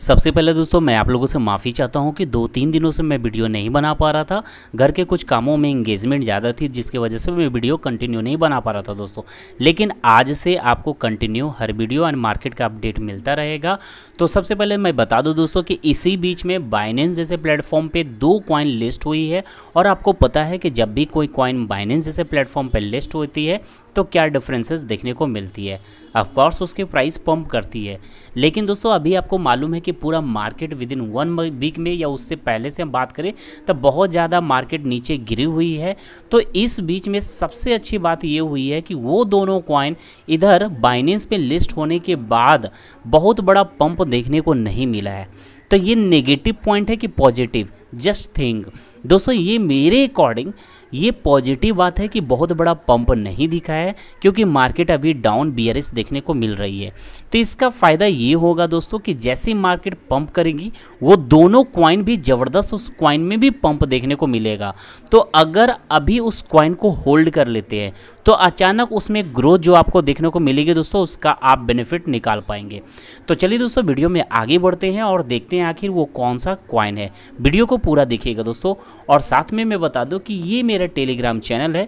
सबसे पहले दोस्तों मैं आप लोगों से माफ़ी चाहता हूँ कि दो तीन दिनों से मैं वीडियो नहीं बना पा रहा था घर के कुछ कामों में इंगेजमेंट ज़्यादा थी जिसकी वजह से मैं वीडियो कंटिन्यू नहीं बना पा रहा था दोस्तों लेकिन आज से आपको कंटिन्यू हर वीडियो एंड मार्केट का अपडेट मिलता रहेगा तो सबसे पहले मैं बता दूँ दोस्तों कि इसी बीच में बाइनेंस जैसे प्लेटफॉर्म पर दो कॉइन लिस्ट हुई है और आपको पता है कि जब भी कोई कॉइन बाइनेंस जैसे प्लेटफॉर्म पर लिस्ट होती है तो क्या डिफरेंसेस देखने को मिलती है ऑफकोर्स उसके प्राइस पंप करती है लेकिन दोस्तों अभी आपको मालूम है कि कि पूरा market within one week में या उससे पहले से हम बात करें तो बहुत ज़्यादा मार्केट नीचे गिरी हुई है तो इस बीच में सबसे अच्छी बात ये हुई है कि वो दोनों क्वाइन इधर बाइनेंस पे लिस्ट होने के बाद बहुत बड़ा पंप देखने को नहीं मिला है तो ये नेगेटिव पॉइंट है कि पॉजिटिव जस्ट थिंक दोस्तों ये मेरे अकॉर्डिंग ये पॉजिटिव बात है कि बहुत बड़ा पंप नहीं दिखा है क्योंकि मार्केट अभी डाउन बी देखने को मिल रही है तो इसका फ़ायदा ये होगा दोस्तों कि जैसे मार्केट पंप करेगी वो दोनों क्वाइन भी ज़बरदस्त उस क्वाइन में भी पंप देखने को मिलेगा तो अगर अभी उस क्वाइन को होल्ड कर लेते हैं तो अचानक उसमें ग्रोथ जो आपको देखने को मिलेगी दोस्तों उसका आप बेनिफिट निकाल पाएंगे तो चलिए दोस्तों वीडियो में आगे बढ़ते हैं और देखते हैं आखिर वो कौन सा क्वाइन है वीडियो को पूरा देखिएगा दोस्तों और साथ में मैं बता दूं कि ये मेरा टेलीग्राम चैनल है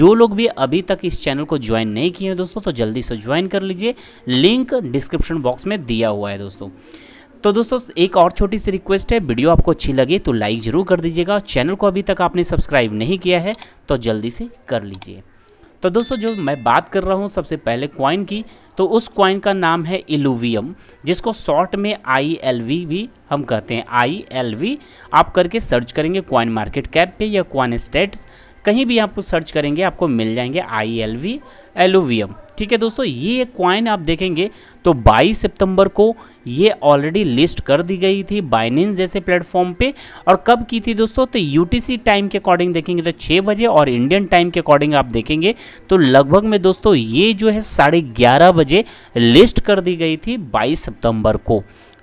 जो लोग भी अभी तक इस चैनल को ज्वाइन नहीं किए हैं दोस्तों तो जल्दी से ज्वाइन कर लीजिए लिंक डिस्क्रिप्शन बॉक्स में दिया हुआ है दोस्तों तो दोस्तों एक और छोटी सी रिक्वेस्ट है वीडियो आपको अच्छी लगे तो लाइक ज़रूर कर दीजिएगा चैनल को अभी तक आपने सब्सक्राइब नहीं किया है तो जल्दी से कर लीजिए तो दोस्तों जो मैं बात कर रहा हूँ सबसे पहले क्वाइन की तो उस क्वाइन का नाम है इलुवियम जिसको शॉर्ट में आई एल वी भी हम कहते हैं आई एल वी आप करके सर्च करेंगे क्वाइन मार्केट कैप पे या क्वाइन स्टेट कहीं भी आप सर्च करेंगे आपको मिल जाएंगे आई एल वी एलुवियम ठीक है दोस्तों ये क्वाइन आप देखेंगे तो 22 सितंबर को ये ऑलरेडी लिस्ट कर दी गई थी बाइनेंस जैसे प्लेटफॉर्म पे और कब की थी दोस्तों तो यूटीसी टाइम के अकॉर्डिंग देखेंगे तो 6 बजे और इंडियन टाइम के अकॉर्डिंग आप देखेंगे तो लगभग में दोस्तों ये जो है साढ़े ग्यारह बजे लिस्ट कर दी गई थी 22 सितंबर को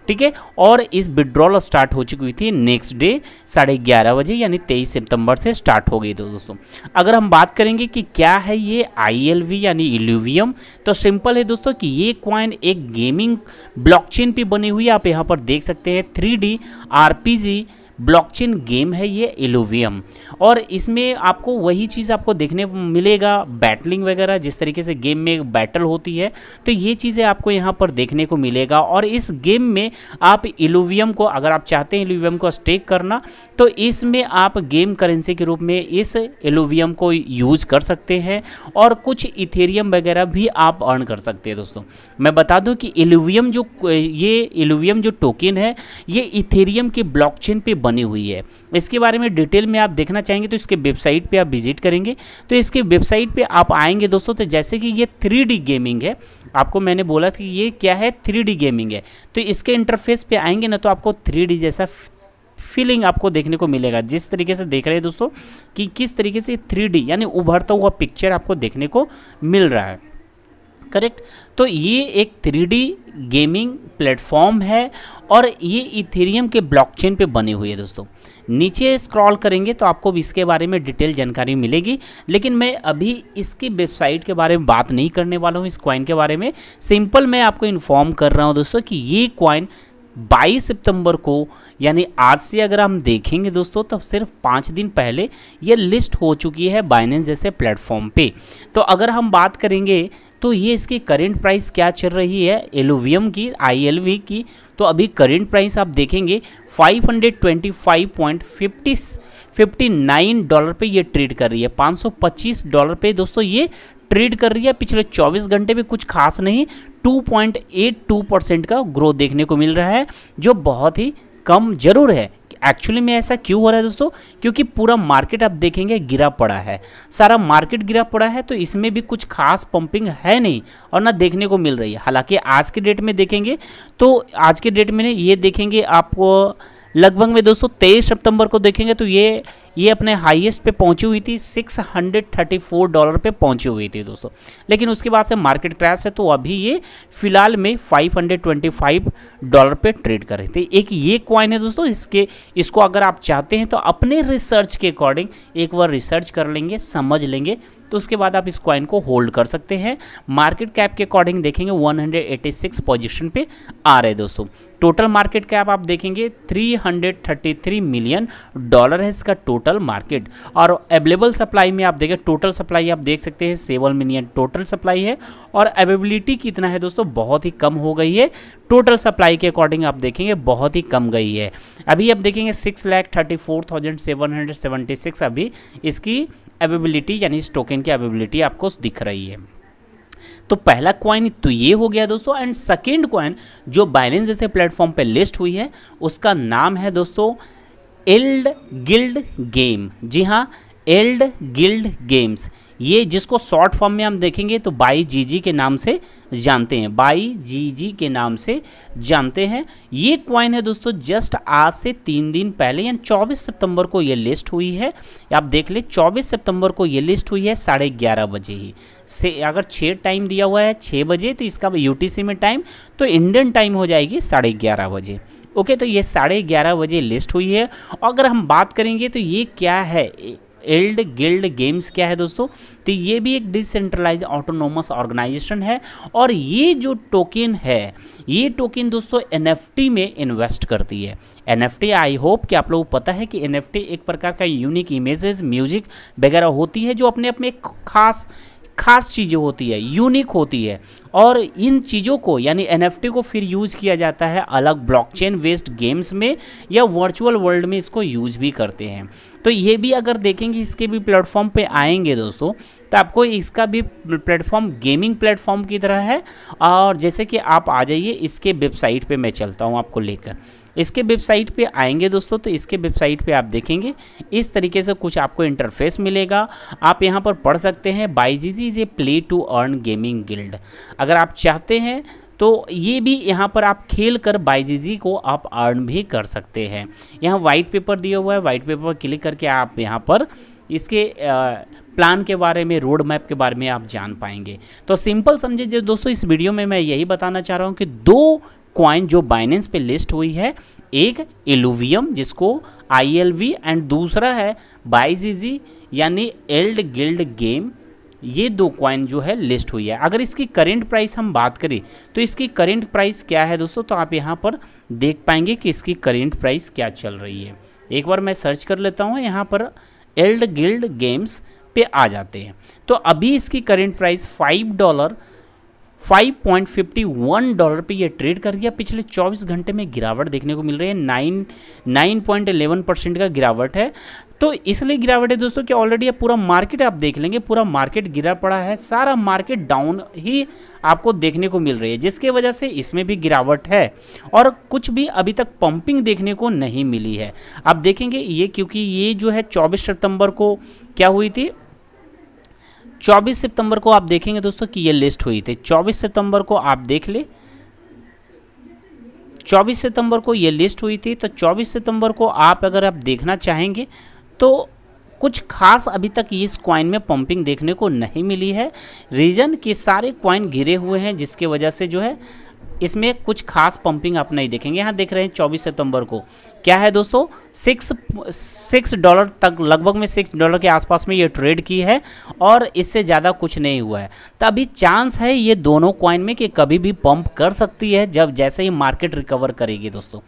ठीक है और इस विड्रॉल स्टार्ट हो चुकी थी नेक्स्ट डे साढ़े ग्यारह बजे यानी तेईस सितंबर से स्टार्ट हो गई थी दोस्तों अगर हम बात करेंगे कि क्या है ये आई यानी इल्यूवियम तो सिंपल है दोस्तों कि ये क्वाइन एक गेमिंग ब्लॉकचेन पे बनी हुई आप यहाँ पर देख सकते हैं थ्री डी ब्लॉकचेन गेम है ये एलोवियम और इसमें आपको वही चीज़ आपको देखने मिलेगा बैटलिंग वगैरह जिस तरीके से गेम में बैटल होती है तो ये चीज़ें आपको यहाँ पर देखने को मिलेगा और इस गेम में आप एलोवियम को अगर आप चाहते हैं एलोवियम को स्टेक करना तो इसमें आप गेम करेंसी के रूप में इस एलोवियम को यूज कर सकते हैं और कुछ इथेरियम वगैरह भी आप अर्न कर सकते हैं दोस्तों मैं बता दूं कि एलोवियम जो ये एलोवियम जो टोकन है ये इथेरियम के ब्लॉकचेन पे बन बनी हुई है इसके बारे में डिटेल में आप देखना चाहेंगे तो इसके वेबसाइट पर आप विजिट करेंगे तो इसके वेबसाइट पर आप आएंगे दोस्तों तो जैसे कि ये थ्री गेमिंग है आपको मैंने बोला कि ये क्या है थ्री गेमिंग है तो इसके इंटरफेस पे आएंगे ना तो आपको थ्री जैसा फीलिंग आपको देखने को मिलेगा जिस तरीके से देख रहे हैं दोस्तों कि किस तरीके से थ्री यानी उभरता हुआ पिक्चर आपको देखने को मिल रहा है करेक्ट तो ये एक थ्री गेमिंग प्लेटफॉर्म है और ये इथेरियम के ब्लॉकचेन पे बने हुए हैं दोस्तों नीचे स्क्रॉल करेंगे तो आपको इसके बारे में डिटेल जानकारी मिलेगी लेकिन मैं अभी इसकी वेबसाइट के बारे में बात नहीं करने वाला हूँ इस क्वाइन के बारे में सिंपल मैं आपको इन्फॉर्म कर रहा हूँ दोस्तों कि ये क्वाइन 22 सितंबर को यानी आज से अगर हम देखेंगे दोस्तों तब तो सिर्फ पाँच दिन पहले ये लिस्ट हो चुकी है बाइनेंस जैसे प्लेटफॉर्म पे तो अगर हम बात करेंगे तो ये इसकी करेंट प्राइस क्या चल रही है एलोवियम की आईएलवी की तो अभी करेंट प्राइस आप देखेंगे 525.50 59 डॉलर पे ये ट्रेड कर रही है 525 डॉलर पे दोस्तों ये ट्रेड कर रही है पिछले 24 घंटे में कुछ खास नहीं 2.82 परसेंट का ग्रोथ देखने को मिल रहा है जो बहुत ही कम जरूर है एक्चुअली में ऐसा क्यों हो रहा है दोस्तों क्योंकि पूरा मार्केट आप देखेंगे गिरा पड़ा है सारा मार्केट गिरा पड़ा है तो इसमें भी कुछ खास पंपिंग है नहीं और ना देखने को मिल रही है हालांकि आज के डेट में देखेंगे तो आज के डेट में ये देखेंगे आपको लगभग में दोस्तों तेईस सितंबर को देखेंगे तो ये ये अपने हाईएस्ट पे पहुंची हुई थी 634 डॉलर पे पहुंची हुई थी दोस्तों लेकिन उसके बाद से मार्केट क्रैश है तो अभी ये फिलहाल में 525 डॉलर पे ट्रेड कर रहे थे एक ये क्वाइन है दोस्तों इसके इसको अगर आप चाहते हैं तो अपने रिसर्च के अकॉर्डिंग एक बार रिसर्च कर लेंगे समझ लेंगे तो उसके बाद आप इस क्वाइन को होल्ड कर सकते हैं मार्केट कैप के अकॉर्डिंग देखेंगे 186 पोजीशन पे आ रहे दोस्तों टोटल मार्केट कैप आप देखेंगे 333 मिलियन डॉलर है इसका टोटल टोटल मार्केट और अवेलेबल सप्लाई में आप देखें टोटल सप्लाई आप देख सकते हैं सेवन मिलियन टोटल सप्लाई है और अवेबिलिटी कितना है दोस्तों बहुत ही कम हो गई है टोटल सप्लाई के अकॉर्डिंग आप देखेंगे बहुत ही कम गई है अभी आप देखेंगे six lakh thirty four thousand seven hundred seventy six अभी इसकी अवेबिलिटी यानी इस टोकन की अवेबिलिटी आपको दिख रही है तो पहला क्वाइन तो ये हो गया दोस्तों एंड सेकेंड क्वाइन जो बाइलेंस जैसे प्लेटफॉर्म पे लिस्ट हुई है उसका नाम है दोस्तों एल्ड गिल्ड गेम जी हाँ एल्ड गिल्ड गेम्स ये जिसको शॉर्ट फॉर्म में हम देखेंगे तो बाई जीजी के नाम से जानते हैं बाई जीजी के नाम से जानते हैं ये क्वाइन है दोस्तों जस्ट आज से तीन दिन पहले यानी 24 सितंबर को ये लिस्ट हुई है आप देख ले 24 सितंबर को ये लिस्ट हुई है साढ़े ग्यारह बजे ही से अगर छः टाइम दिया हुआ है छः बजे तो इसका यूटीसी में टाइम तो इंडियन टाइम हो जाएगी साढ़े ग्यारह बजे ओके तो ये साढ़े ग्यारह बजे लिस्ट हुई है और अगर हम बात करेंगे तो ये क्या है एल्ड गिल्ड गेम्स क्या है दोस्तों तो ये भी एक डिसेंट्रलाइज ऑटोनोमस ऑर्गेनाइजेशन है और ये जो टोकन है ये टोकन दोस्तों एनएफटी में इन्वेस्ट करती है एनएफटी आई होप कि आप लोगों को पता है कि एनएफटी एक प्रकार का यूनिक इमेजेस म्यूजिक वगैरह होती है जो अपने अपने एक खास खास चीज़ें होती है यूनिक होती है और इन चीज़ों को यानी एन को फिर यूज़ किया जाता है अलग ब्लॉकचेन वेस्ड गेम्स में या वर्चुअल वर्ल्ड में इसको यूज़ भी करते हैं तो ये भी अगर देखेंगे इसके भी प्लेटफॉर्म पे आएंगे दोस्तों तो आपको इसका भी प्लेटफॉर्म गेमिंग प्लेटफॉर्म की तरह है और जैसे कि आप आ जाइए इसके वेबसाइट पे मैं चलता हूँ आपको लेकर इसके वेबसाइट पे आएंगे दोस्तों तो इसके वेबसाइट पे आप देखेंगे इस तरीके से कुछ आपको इंटरफेस मिलेगा आप यहाँ पर पढ़ सकते हैं YGG is a play to earn gaming guild अगर आप चाहते हैं तो ये भी यहाँ पर आप खेल कर बाईजीजी को आप अर्न भी कर सकते हैं यहाँ वाइट पेपर दिया हुआ है वाइट पेपर क्लिक करके आप यहाँ पर इसके प्लान के बारे में रोड मैप के बारे में आप जान पाएंगे तो सिंपल जो दोस्तों इस वीडियो में मैं यही बताना चाह रहा हूँ कि दो क्वाइन जो बाइनेंस पे लिस्ट हुई है एक एलुवियम जिसको आई एंड दूसरा है बाइजीजी यानी एल्ड गिल्ड गेम ये दो क्वाइन जो है लिस्ट हुई है अगर इसकी करेंट प्राइस हम बात करें तो इसकी करेंट प्राइस क्या है दोस्तों तो आप यहाँ पर देख पाएंगे कि इसकी करेंट प्राइस क्या चल रही है एक बार मैं सर्च कर लेता हूँ यहाँ पर एल्ड गिल्ड गेम्स पे आ जाते हैं तो अभी इसकी current price five dollar 5.51 dollar पे ये ट्रेड कर गया पिछले 24 घंटे में गिरावट देखने को मिल रही है nine nine point eleven percent का गिरावट है तो इसलिए गिरावट है दोस्तों कि ऑलरेडी अब पूरा मार्केट आप देख लेंगे पूरा मार्केट गिरा पड़ा है सारा मार्केट डाउन ही आपको देखने को मिल रही है जिसके वजह से इसमें भी गिरावट है और कुछ भी अभी तक पंपिंग देखने को नहीं मिली है आप देखेंगे ये क्योंकि ये जो है चौबीस सितंबर को क्या हुई थी 24 सितंबर को आप देखेंगे दोस्तों कि ये लिस्ट हुई थी 24 सितंबर को आप देख ले 24 सितंबर को ये लिस्ट हुई थी तो 24 सितंबर को आप अगर आप देखना चाहेंगे तो कुछ खास अभी तक इस क्वाइन में पंपिंग देखने को नहीं मिली है रीज़न कि सारे क्वाइन गिरे हुए हैं जिसके वजह से जो है इसमें कुछ खास पंपिंग आप नहीं देखेंगे यहाँ देख रहे हैं 24 सितंबर को क्या है दोस्तों सिक्स सिक्स डॉलर तक लगभग में सिक्स डॉलर के आसपास में ये ट्रेड की है और इससे ज़्यादा कुछ नहीं हुआ है तो अभी चांस है ये दोनों क्वाइन में कि कभी भी पंप कर सकती है जब जैसे ही मार्केट रिकवर करेगी दोस्तों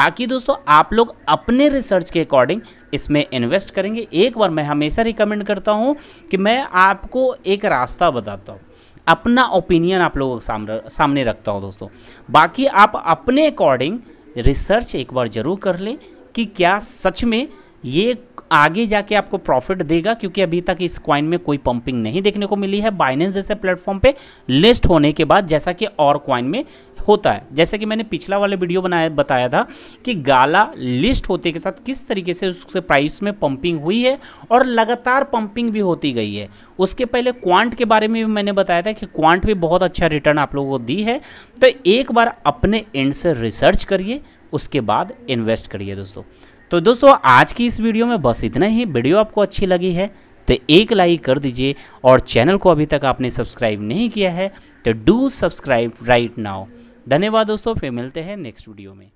बाकी दोस्तों आप लोग अपने रिसर्च के अकॉर्डिंग इसमें इन्वेस्ट करेंगे एक बार मैं हमेशा रिकमेंड करता हूँ कि मैं आपको एक रास्ता बताता हूँ अपना ओपिनियन आप लोगों के सामने रखता हूँ दोस्तों बाकी आप अपने अकॉर्डिंग रिसर्च एक बार ज़रूर कर लें कि क्या सच में ये आगे जाके आपको प्रॉफिट देगा क्योंकि अभी तक इस क्वाइन में कोई पंपिंग नहीं देखने को मिली है बाइनेंस जैसे प्लेटफॉर्म पे लिस्ट होने के बाद जैसा कि और क्वाइन में होता है जैसे कि मैंने पिछला वाला वीडियो बनाया बताया था कि गाला लिस्ट होते के साथ किस तरीके से उसके प्राइस में पंपिंग हुई है और लगातार पंपिंग भी होती गई है उसके पहले क्वांट के बारे में भी मैंने बताया था कि क्वांट भी बहुत अच्छा रिटर्न आप लोगों को दी है तो एक बार अपने एंड से रिसर्च करिए उसके बाद इन्वेस्ट करिए दोस्तों तो दोस्तों आज की इस वीडियो में बस इतना ही वीडियो आपको अच्छी लगी है तो एक लाइक कर दीजिए और चैनल को अभी तक आपने सब्सक्राइब नहीं किया है तो डू सब्सक्राइब राइट नाउ धन्यवाद दोस्तों फिर मिलते हैं नेक्स्ट वीडियो में